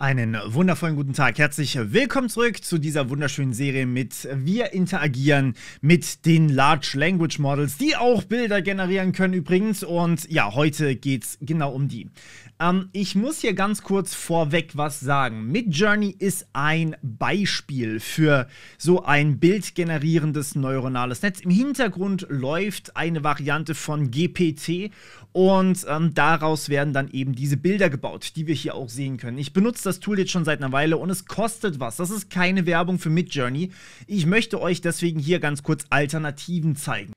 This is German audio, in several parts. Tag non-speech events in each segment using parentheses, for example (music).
Einen wundervollen guten Tag. Herzlich willkommen zurück zu dieser wunderschönen Serie mit Wir interagieren mit den Large Language Models, die auch Bilder generieren können übrigens. Und ja, heute geht es genau um die. Ähm, ich muss hier ganz kurz vorweg was sagen. Midjourney ist ein Beispiel für so ein bildgenerierendes neuronales Netz. Im Hintergrund läuft eine Variante von GPT und ähm, daraus werden dann eben diese Bilder gebaut, die wir hier auch sehen können. Ich benutze das Tool jetzt schon seit einer Weile und es kostet was. Das ist keine Werbung für Midjourney. Ich möchte euch deswegen hier ganz kurz Alternativen zeigen.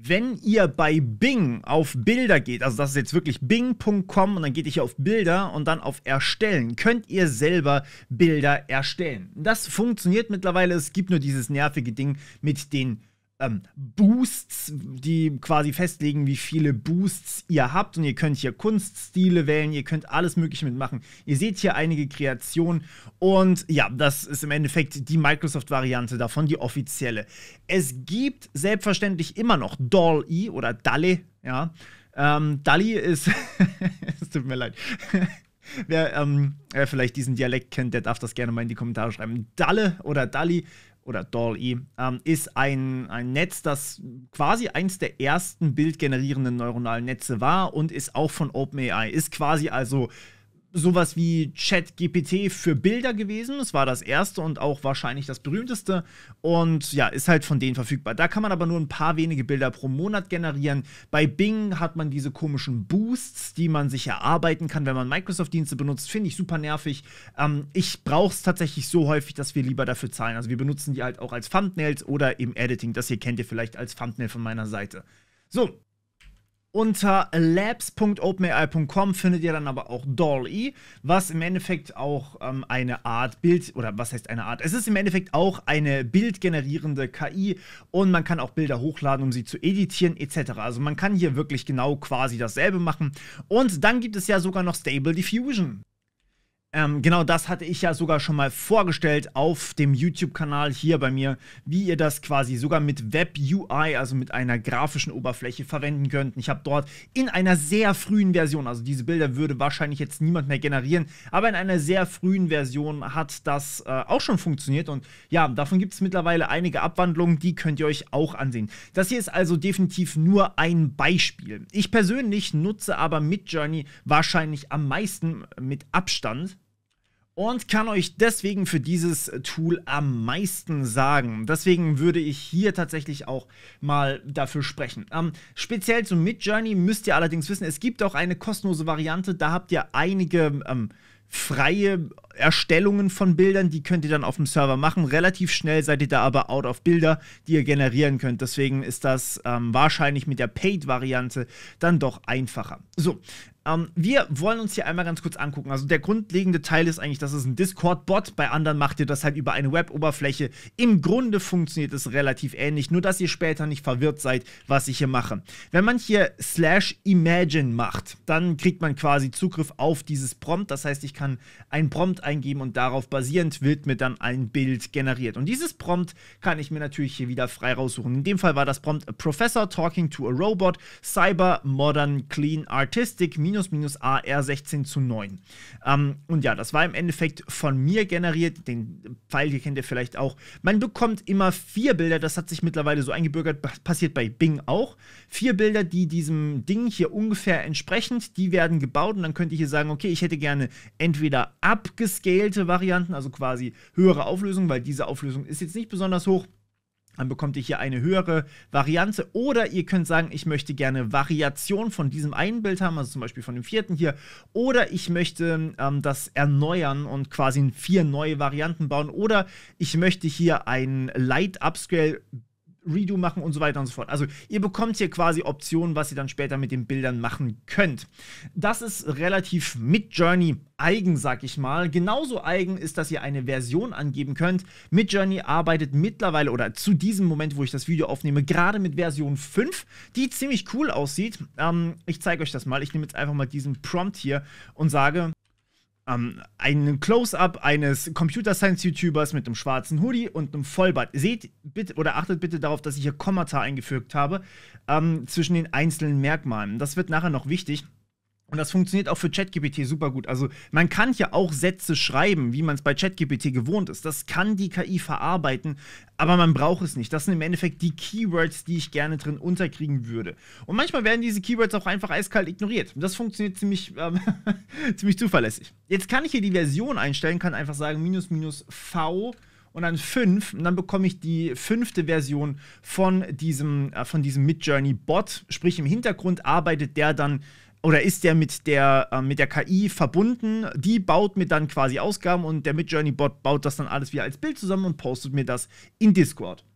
Wenn ihr bei Bing auf Bilder geht, also das ist jetzt wirklich bing.com und dann geht ihr hier auf Bilder und dann auf Erstellen, könnt ihr selber Bilder erstellen. Das funktioniert mittlerweile. Es gibt nur dieses nervige Ding mit den ähm, Boosts, die quasi festlegen, wie viele Boosts ihr habt. Und ihr könnt hier Kunststile wählen, ihr könnt alles Mögliche mitmachen. Ihr seht hier einige Kreationen. Und ja, das ist im Endeffekt die Microsoft-Variante davon, die offizielle. Es gibt selbstverständlich immer noch Doll-E oder Dalle, ja. Ähm, Dali ist. (laughs) es tut mir leid. Wer, ähm, wer, vielleicht diesen Dialekt kennt, der darf das gerne mal in die Kommentare schreiben. Dalle oder Dali oder DALL-E, ähm, ist ein, ein Netz, das quasi eins der ersten bildgenerierenden neuronalen Netze war und ist auch von OpenAI. Ist quasi also sowas wie ChatGPT für Bilder gewesen. Es war das erste und auch wahrscheinlich das berühmteste. Und ja, ist halt von denen verfügbar. Da kann man aber nur ein paar wenige Bilder pro Monat generieren. Bei Bing hat man diese komischen Boosts, die man sich erarbeiten kann, wenn man Microsoft-Dienste benutzt. Finde ich super nervig. Ähm, ich brauche es tatsächlich so häufig, dass wir lieber dafür zahlen. Also wir benutzen die halt auch als Thumbnails oder im Editing. Das hier kennt ihr vielleicht als Thumbnail von meiner Seite. So, unter labs.openai.com findet ihr dann aber auch DALL-E, was im Endeffekt auch ähm, eine Art Bild, oder was heißt eine Art? Es ist im Endeffekt auch eine bildgenerierende KI und man kann auch Bilder hochladen, um sie zu editieren etc. Also man kann hier wirklich genau quasi dasselbe machen. Und dann gibt es ja sogar noch Stable Diffusion. Ähm, genau das hatte ich ja sogar schon mal vorgestellt auf dem YouTube-Kanal hier bei mir, wie ihr das quasi sogar mit Web-UI, also mit einer grafischen Oberfläche verwenden könnt. Ich habe dort in einer sehr frühen Version, also diese Bilder würde wahrscheinlich jetzt niemand mehr generieren, aber in einer sehr frühen Version hat das äh, auch schon funktioniert und ja, davon gibt es mittlerweile einige Abwandlungen, die könnt ihr euch auch ansehen. Das hier ist also definitiv nur ein Beispiel. Ich persönlich nutze aber Midjourney wahrscheinlich am meisten mit Abstand und kann euch deswegen für dieses Tool am meisten sagen. Deswegen würde ich hier tatsächlich auch mal dafür sprechen. Ähm, speziell zum Midjourney müsst ihr allerdings wissen, es gibt auch eine kostenlose Variante, da habt ihr einige ähm, freie Erstellungen von Bildern, die könnt ihr dann auf dem Server machen. Relativ schnell seid ihr da aber out of Bilder, die ihr generieren könnt. Deswegen ist das ähm, wahrscheinlich mit der Paid-Variante dann doch einfacher. So, ähm, wir wollen uns hier einmal ganz kurz angucken. Also der grundlegende Teil ist eigentlich, dass es ein Discord-Bot. Bei anderen macht ihr das halt über eine Web-Oberfläche. Im Grunde funktioniert es relativ ähnlich, nur dass ihr später nicht verwirrt seid, was ich hier mache. Wenn man hier slash imagine macht, dann kriegt man quasi Zugriff auf dieses Prompt. Das heißt, ich kann ein Prompt eingeben und darauf basierend wird mir dann ein Bild generiert. Und dieses Prompt kann ich mir natürlich hier wieder frei raussuchen. In dem Fall war das Prompt Professor talking to a robot, cyber modern clean artistic minus minus minus AR 16 zu 9. Ähm, und ja, das war im Endeffekt von mir generiert. Den Pfeil hier kennt ihr vielleicht auch. Man bekommt immer vier Bilder, das hat sich mittlerweile so eingebürgert, passiert bei Bing auch. Vier Bilder, die diesem Ding hier ungefähr entsprechend, die werden gebaut und dann könnt ihr hier sagen, okay, ich hätte gerne entweder abgescalte Varianten, also quasi höhere Auflösung, weil diese Auflösung ist jetzt nicht besonders hoch dann bekommt ihr hier eine höhere Variante. Oder ihr könnt sagen, ich möchte gerne Variation von diesem einen Bild haben, also zum Beispiel von dem vierten hier. Oder ich möchte ähm, das erneuern und quasi vier neue Varianten bauen. Oder ich möchte hier ein Light Upscale Redo machen und so weiter und so fort. Also ihr bekommt hier quasi Optionen, was ihr dann später mit den Bildern machen könnt. Das ist relativ Midjourney eigen, sag ich mal. Genauso eigen ist, dass ihr eine Version angeben könnt. Midjourney arbeitet mittlerweile oder zu diesem Moment, wo ich das Video aufnehme, gerade mit Version 5, die ziemlich cool aussieht. Ähm, ich zeige euch das mal. Ich nehme jetzt einfach mal diesen Prompt hier und sage, ähm, ein Close-up eines Computer Science YouTubers mit einem schwarzen Hoodie und einem Vollbart. Seht bitte oder achtet bitte darauf, dass ich hier Kommata eingefügt habe ähm, zwischen den einzelnen Merkmalen. Das wird nachher noch wichtig. Und das funktioniert auch für ChatGPT super gut. Also man kann hier auch Sätze schreiben, wie man es bei ChatGPT gewohnt ist. Das kann die KI verarbeiten, aber man braucht es nicht. Das sind im Endeffekt die Keywords, die ich gerne drin unterkriegen würde. Und manchmal werden diese Keywords auch einfach eiskalt ignoriert. Das funktioniert ziemlich, äh, (laughs) ziemlich zuverlässig. Jetzt kann ich hier die Version einstellen, kann einfach sagen minus minus V und dann 5 und dann bekomme ich die fünfte Version von diesem, äh, von diesem Midjourney-Bot. Sprich, im Hintergrund arbeitet der dann oder ist der mit der, äh, mit der KI verbunden? Die baut mir dann quasi Ausgaben und der Midjourney-Bot baut das dann alles wieder als Bild zusammen und postet mir das in Discord.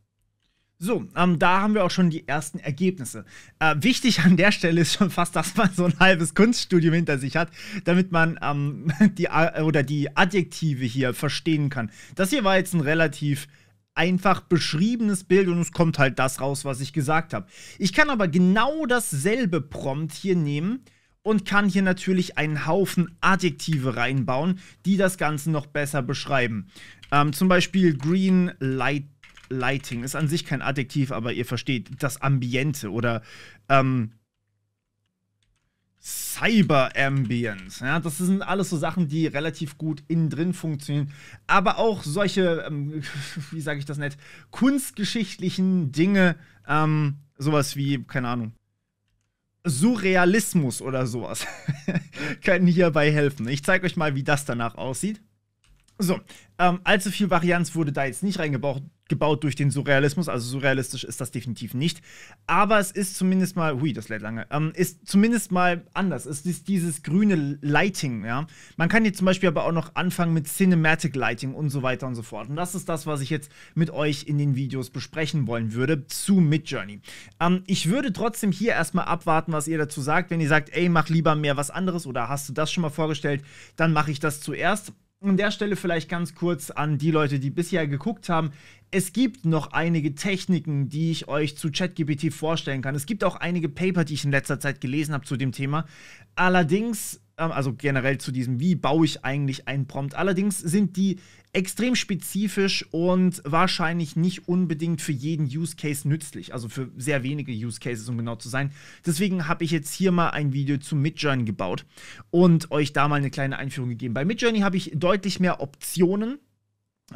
So, ähm, da haben wir auch schon die ersten Ergebnisse. Äh, wichtig an der Stelle ist schon fast, dass man so ein halbes Kunststudium hinter sich hat, damit man ähm, (laughs) die, äh, oder die Adjektive hier verstehen kann. Das hier war jetzt ein relativ einfach beschriebenes Bild und es kommt halt das raus, was ich gesagt habe. Ich kann aber genau dasselbe Prompt hier nehmen und kann hier natürlich einen Haufen Adjektive reinbauen, die das Ganze noch besser beschreiben. Ähm, zum Beispiel Green Light, Lighting ist an sich kein Adjektiv, aber ihr versteht das Ambiente oder ähm, Cyber Ambient. Ja, das sind alles so Sachen, die relativ gut innen drin funktionieren. Aber auch solche, ähm, (laughs) wie sage ich das nett, kunstgeschichtlichen Dinge, ähm, sowas wie, keine Ahnung, Surrealismus oder sowas. (laughs) Können hierbei helfen. Ich zeige euch mal, wie das danach aussieht. So, ähm, allzu viel Varianz wurde da jetzt nicht reingebaut gebaut durch den Surrealismus, also surrealistisch ist das definitiv nicht. Aber es ist zumindest mal, hui, das lädt lange, ähm, ist zumindest mal anders. Es ist dieses grüne Lighting, ja. Man kann hier zum Beispiel aber auch noch anfangen mit Cinematic Lighting und so weiter und so fort. Und das ist das, was ich jetzt mit euch in den Videos besprechen wollen würde zu Midjourney. Ähm, ich würde trotzdem hier erstmal abwarten, was ihr dazu sagt. Wenn ihr sagt, ey, mach lieber mehr was anderes oder hast du das schon mal vorgestellt, dann mache ich das zuerst. An der Stelle vielleicht ganz kurz an die Leute, die bisher geguckt haben. Es gibt noch einige Techniken, die ich euch zu ChatGPT vorstellen kann. Es gibt auch einige Paper, die ich in letzter Zeit gelesen habe zu dem Thema. Allerdings ähm, also generell zu diesem, wie baue ich eigentlich einen Prompt. Allerdings sind die extrem spezifisch und wahrscheinlich nicht unbedingt für jeden Use Case nützlich, also für sehr wenige Use Cases, um genau zu sein. Deswegen habe ich jetzt hier mal ein Video zu Midjourney gebaut und euch da mal eine kleine Einführung gegeben. Bei Midjourney habe ich deutlich mehr Optionen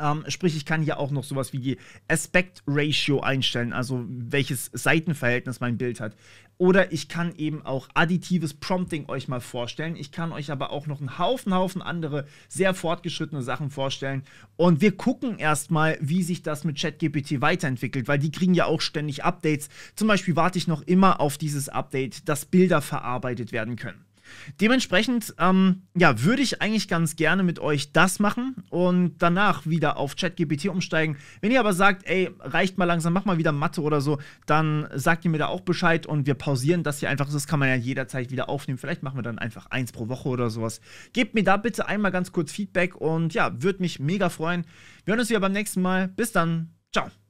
ähm, sprich, ich kann hier auch noch sowas wie die Aspect Ratio einstellen, also welches Seitenverhältnis mein Bild hat. Oder ich kann eben auch additives Prompting euch mal vorstellen. Ich kann euch aber auch noch einen Haufen, Haufen andere sehr fortgeschrittene Sachen vorstellen. Und wir gucken erstmal, wie sich das mit ChatGPT weiterentwickelt, weil die kriegen ja auch ständig Updates. Zum Beispiel warte ich noch immer auf dieses Update, dass Bilder verarbeitet werden können. Dementsprechend, ähm, ja, würde ich eigentlich ganz gerne mit euch das machen und danach wieder auf ChatGPT umsteigen. Wenn ihr aber sagt, ey, reicht mal langsam, mach mal wieder Mathe oder so, dann sagt ihr mir da auch Bescheid und wir pausieren das hier einfach. Das kann man ja jederzeit wieder aufnehmen. Vielleicht machen wir dann einfach eins pro Woche oder sowas. Gebt mir da bitte einmal ganz kurz Feedback und ja, würde mich mega freuen. Wir hören uns wieder beim nächsten Mal. Bis dann. Ciao.